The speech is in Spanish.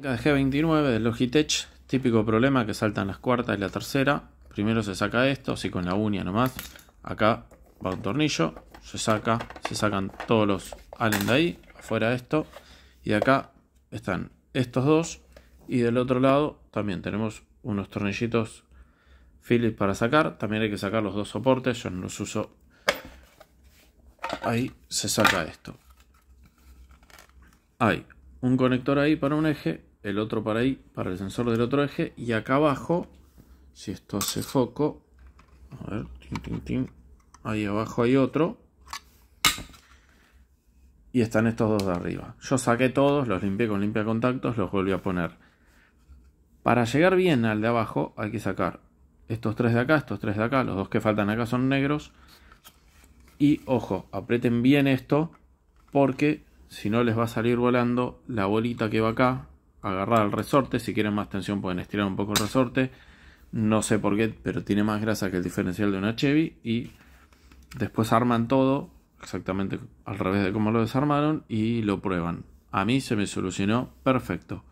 de G29 de Logitech, típico problema que saltan las cuartas y la tercera. Primero se saca esto, así con la uña nomás. Acá va un tornillo, se saca, se sacan todos los allen de ahí, afuera esto. Y acá están estos dos. Y del otro lado también tenemos unos tornillitos Phillips para sacar. También hay que sacar los dos soportes, yo no los uso. Ahí se saca esto. Hay un conector ahí para un eje el otro para ahí, para el sensor del otro eje. Y acá abajo, si esto hace foco, a ver, ahí abajo hay otro. Y están estos dos de arriba. Yo saqué todos, los limpié con limpia contactos, los volví a poner. Para llegar bien al de abajo hay que sacar estos tres de acá, estos tres de acá, los dos que faltan acá son negros. Y ojo, aprieten bien esto porque si no les va a salir volando la bolita que va acá, agarrar el resorte. Si quieren más tensión pueden estirar un poco el resorte. No sé por qué, pero tiene más grasa que el diferencial de una Chevy. Y después arman todo exactamente al revés de cómo lo desarmaron y lo prueban. A mí se me solucionó perfecto.